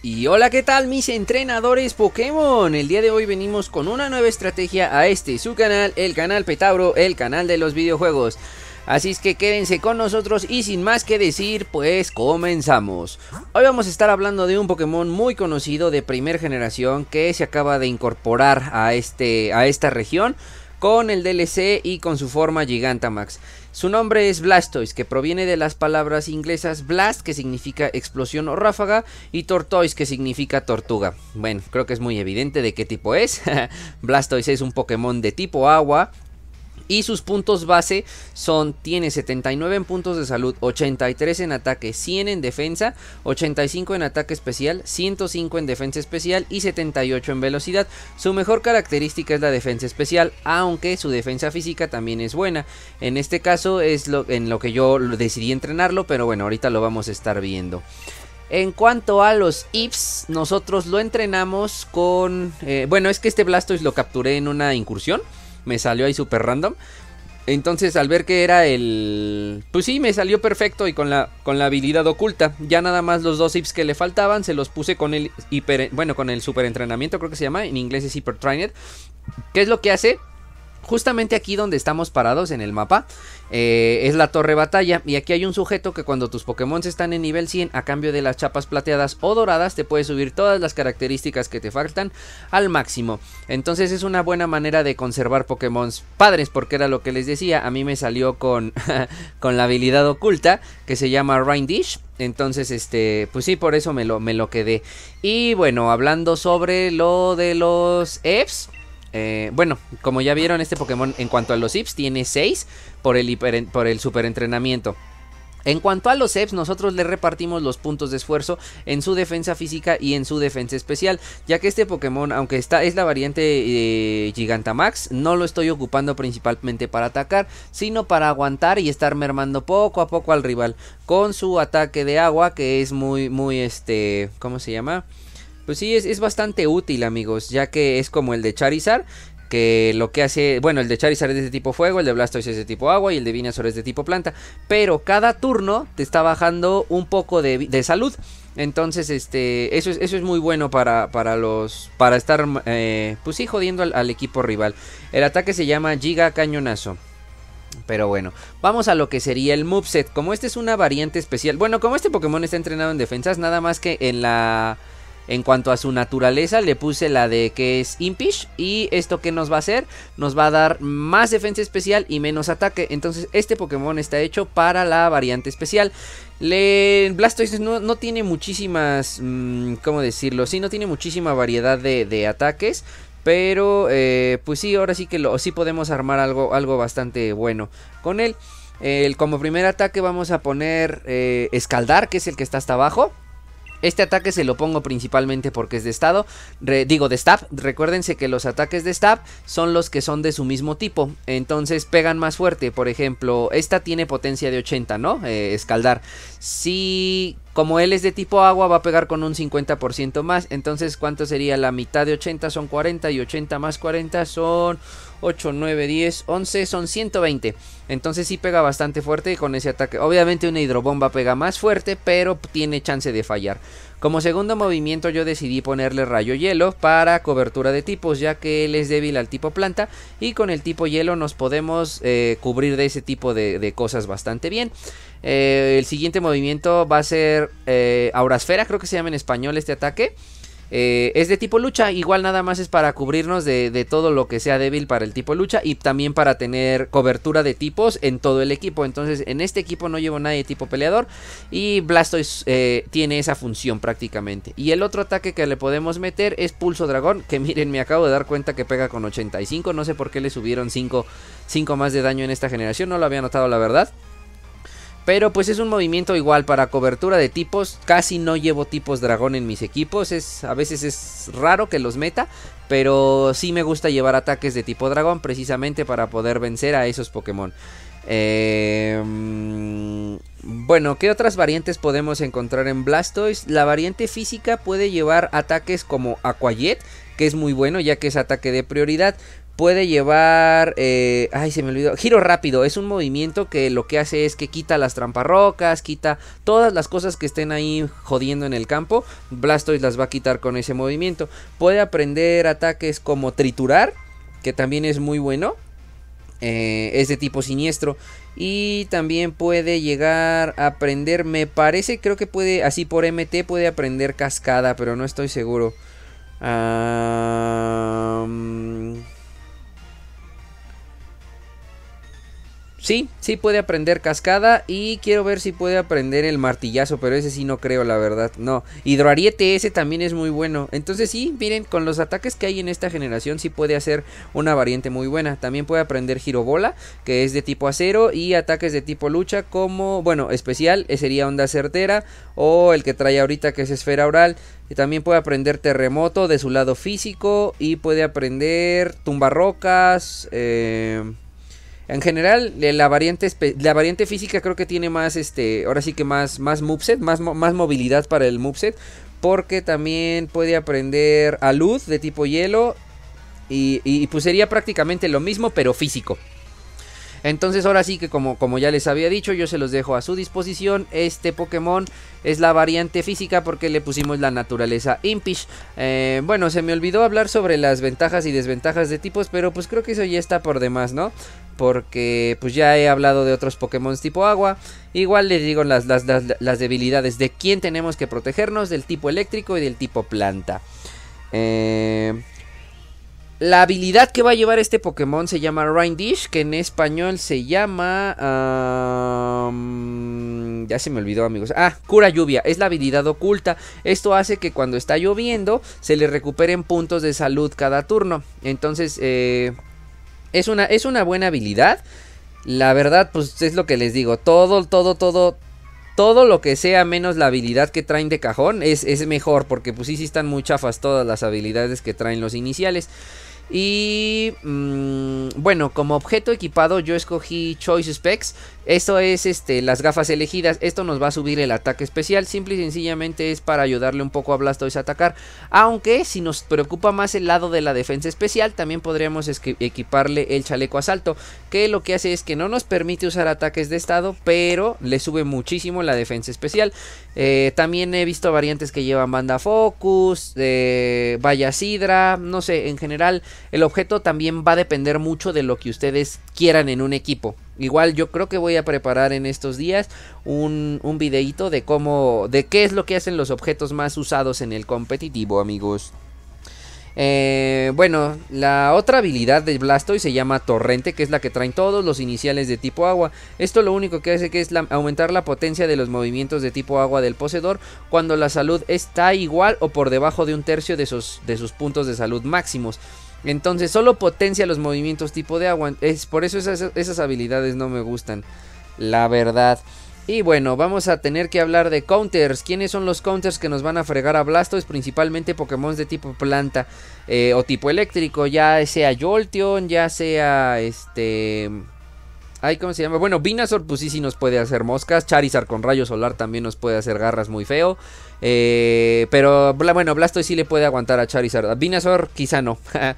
Y hola, ¿qué tal mis entrenadores Pokémon? El día de hoy venimos con una nueva estrategia a este, su canal, el canal Petabro, el canal de los videojuegos. Así es que quédense con nosotros y sin más que decir, pues comenzamos. Hoy vamos a estar hablando de un Pokémon muy conocido de primera generación que se acaba de incorporar a, este, a esta región con el DLC y con su forma Gigantamax. Su nombre es Blastoise, que proviene de las palabras inglesas blast, que significa explosión o ráfaga, y tortoise, que significa tortuga. Bueno, creo que es muy evidente de qué tipo es. Blastoise es un Pokémon de tipo agua, y sus puntos base son, tiene 79 en puntos de salud, 83 en ataque, 100 en defensa, 85 en ataque especial, 105 en defensa especial y 78 en velocidad. Su mejor característica es la defensa especial, aunque su defensa física también es buena. En este caso es lo, en lo que yo decidí entrenarlo, pero bueno, ahorita lo vamos a estar viendo. En cuanto a los IPS, nosotros lo entrenamos con... Eh, bueno, es que este Blastoise lo capturé en una incursión me salió ahí súper random. Entonces al ver que era el... Pues sí, me salió perfecto y con la, con la habilidad oculta. Ya nada más los dos hips que le faltaban se los puse con el hiper... Bueno, con el super entrenamiento creo que se llama. En inglés es hyper trained. ¿Qué es lo que hace? Justamente aquí donde estamos parados en el mapa eh, es la torre batalla y aquí hay un sujeto que cuando tus Pokémon están en nivel 100 a cambio de las chapas plateadas o doradas te puedes subir todas las características que te faltan al máximo. Entonces es una buena manera de conservar Pokémon padres porque era lo que les decía, a mí me salió con, con la habilidad oculta que se llama Rain Entonces, este, pues sí, por eso me lo, me lo quedé. Y bueno, hablando sobre lo de los Eps eh, bueno, como ya vieron, este Pokémon en cuanto a los IPs tiene 6 por el, hiper, por el superentrenamiento. En cuanto a los EPS, nosotros le repartimos los puntos de esfuerzo en su defensa física y en su defensa especial, ya que este Pokémon, aunque es la variante Giganta eh, Gigantamax, no lo estoy ocupando principalmente para atacar, sino para aguantar y estar mermando poco a poco al rival con su ataque de agua, que es muy, muy, este, ¿cómo se llama? Pues sí, es, bastante útil, amigos, ya que es como el de Charizard, que lo que hace, bueno, el de Charizard es de tipo fuego, el de Blastoise es de tipo agua y el de Venusaur es de tipo planta, pero cada turno te está bajando un poco de, salud. Entonces, este, eso es, eso es muy bueno para, los, para estar, eh, pues sí, jodiendo al, al, equipo rival. El ataque se llama Giga Cañonazo. Pero bueno, vamos a lo que sería el moveset. Como este es una variante especial, bueno, como este Pokémon está entrenado en defensas, nada más que en la en cuanto a su naturaleza, le puse la de que es Impish. Y esto que nos va a hacer, nos va a dar más defensa especial y menos ataque. Entonces, este Pokémon está hecho para la variante especial. Le... Blastoise no, tiene muchísimas. Mm, ¿Cómo decirlo? Sí, no tiene muchísima variedad de, ataques. Pero, eh, pues sí, ahora sí que lo, sí podemos armar algo, algo bastante bueno con él. como primer ataque vamos a poner eh, Escaldar, que es el que está hasta abajo. Este ataque se lo pongo principalmente porque es de estado, digo de stab, recuérdense que los ataques de stab son los que son de su mismo tipo, entonces pegan más fuerte, por ejemplo, esta tiene potencia de 80, ¿no? Eh, escaldar. Si como él es de tipo agua, va a pegar con un 50% más. Entonces, ¿cuánto sería? La mitad de 80 son 40 y 80 más 40 son 8, 9, 10, 11, son 120. Entonces sí pega bastante fuerte con ese ataque. Obviamente una hidrobomba pega más fuerte, pero tiene chance de fallar. Como segundo movimiento yo decidí ponerle rayo hielo para cobertura de tipos, ya que él es débil al tipo planta y con el tipo hielo nos podemos eh, cubrir de ese tipo de cosas bastante bien. Eh, el siguiente movimiento va a ser eh, Aurasfera, creo que se llama en español este ataque. Eh, es de tipo lucha, igual nada más es para cubrirnos de, todo lo que sea débil para el tipo lucha y también para tener cobertura de tipos en todo el equipo. Entonces en este equipo no llevo nadie de tipo peleador y Blastoise tiene esa función prácticamente. Y el otro ataque que le podemos meter es Pulso Dragón, que miren me acabo de dar cuenta que pega con 85, no sé por qué le subieron 5, 5 más de daño en esta generación, no lo había notado la verdad. Pero pues es un movimiento igual para cobertura de tipos. Casi no llevo tipos dragón en mis equipos. Es, a veces es raro que los meta. Pero sí me gusta llevar ataques de tipo dragón precisamente para poder vencer a esos Pokémon. Em, bueno, ¿qué otras variantes podemos encontrar en Blastoise? La variante física puede llevar ataques como Jet, que es muy bueno ya que es ataque de prioridad, Puede llevar. Eh, ay, se me olvidó. Giro rápido. Es un movimiento que lo que hace es que quita las trampas rocas. quita todas las cosas que estén ahí jodiendo en el campo. Blastoise las va a quitar con ese movimiento. Puede aprender ataques como triturar, que también es muy bueno. Eh, es de tipo siniestro. Y también puede llegar a aprender, me parece, creo que puede, así por MT puede aprender cascada, pero no estoy seguro. Ah. Sí, sí puede aprender cascada y quiero ver si puede aprender el martillazo, pero ese sí no creo, la verdad, no. Hidroariete ese también es muy bueno. Entonces sí, miren, con los ataques que hay en esta generación sí puede hacer una variante muy buena. También puede aprender girobola, que es de tipo acero, y ataques de tipo lucha como, bueno, especial, eh, sería onda certera, o el que trae ahorita que es esfera oral. Y también puede aprender terremoto de su lado físico y puede aprender tumbarrocas, eh... En general, eh, la variante, la variante física creo que tiene más, este, ahora sí que más, más moveset, más, más movilidad para el moveset. Porque también puede aprender a luz de tipo hielo. Y, y, pues sería prácticamente lo mismo, pero físico. Entonces ahora sí que como, como ya les había dicho, yo se los dejo a su disposición. Este Pokémon es la variante física porque le pusimos la naturaleza Impish. Eh, bueno, se me olvidó hablar sobre las ventajas y desventajas de tipos, pero pues creo que eso ya está por demás, ¿no? porque pues ya he hablado de otros Pokémon tipo agua. Igual les digo las, debilidades de quién tenemos que protegernos, del tipo eléctrico y del tipo planta. Eh, la habilidad que va a llevar este Pokémon se llama Rindish. que en español se llama... ya se me olvidó amigos. Ah, cura lluvia, es la habilidad oculta. Esto hace que cuando está lloviendo se le recuperen puntos de salud cada turno. Entonces... Eh, es una, es una buena habilidad. La verdad, pues es lo que les digo. Todo, todo, todo, todo lo que sea menos la habilidad que traen de cajón es, es mejor. Porque pues sí, sí están muy chafas todas las habilidades que traen los iniciales. Y mm, bueno, como objeto equipado yo escogí Choice Specs. Esto es este, las gafas elegidas. Esto nos va a subir el ataque especial. Simple y sencillamente es para ayudarle un poco a Blastoise a atacar. Aunque si nos preocupa más el lado de la defensa especial, también podríamos equiparle el chaleco asalto. Que lo que hace es que no nos permite usar ataques de estado, pero le sube muchísimo la defensa especial. Eh, también he visto variantes que llevan banda focus, eh, sidra, no sé, en general el objeto también va a depender mucho de lo que ustedes quieran en un equipo. Igual yo creo que voy a preparar en estos días un, videito videíto de cómo, de qué es lo que hacen los objetos más usados en el competitivo, amigos. Eh, bueno, la otra habilidad de Blastoise se llama Torrente, que es la que traen todos los iniciales de tipo agua. Esto lo único que hace que es aumentar la potencia de los movimientos de tipo agua del poseedor cuando la salud está igual o por debajo de un tercio de de sus puntos de salud máximos. Entonces solo potencia los movimientos tipo de agua. Es, por eso esas, habilidades no me gustan. La verdad. Y bueno, vamos a tener que hablar de counters. ¿Quiénes son los counters que nos van a fregar a Blastoise? Principalmente Pokémon de tipo planta eh, o tipo eléctrico. Ya sea Jolteon, ya sea este... Ay, ¿cómo se llama? Bueno, Vinazor pues sí, sí nos puede hacer moscas. Charizard con rayo solar también nos puede hacer garras muy feo. Eh, pero bueno, Blastoise sí le puede aguantar a Charizard. A quizá no.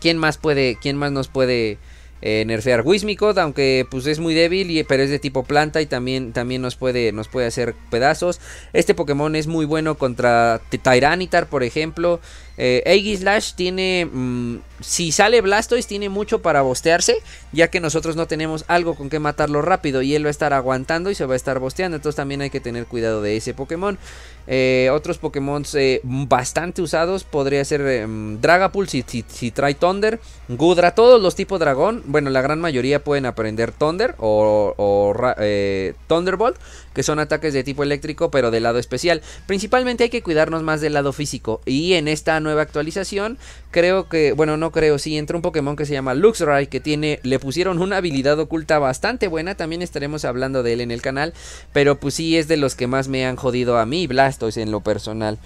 ¿Quién más puede? ¿Quién más nos puede eh, nerfear? Wismicod aunque pues es muy débil, y, pero es de tipo planta y también, también nos, puede, nos puede hacer pedazos. Este Pokémon es muy bueno contra Tyranitar, por ejemplo. Eh, tiene. Mm, si sale Blastoise, tiene mucho para bostearse. Ya que nosotros no tenemos algo con que matarlo rápido. Y él va a estar aguantando y se va a estar bosteando. Entonces también hay que tener cuidado de ese Pokémon. Eh, otros Pokémon eh, bastante usados. Podría ser em, Dragapult si, trae Thunder. Gudra, todos los tipos dragón. Bueno, la gran mayoría pueden aprender Thunder o, eh, Thunderbolt. Que son ataques de tipo eléctrico, pero de lado especial. Principalmente hay que cuidarnos más del lado físico. Y en esta nueva actualización. Creo que, bueno, no creo, sí, entra un Pokémon que se llama Luxray, que tiene, le pusieron una habilidad oculta bastante buena, también estaremos hablando de él en el canal, pero pues sí es de los que más me han jodido a mí, Blastoise en lo personal.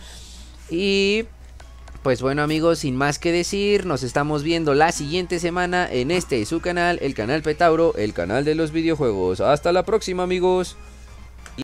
Y pues bueno amigos, sin más que decir, nos estamos viendo la siguiente semana en este su canal, el canal Petauro, el canal de los videojuegos. Hasta la próxima amigos.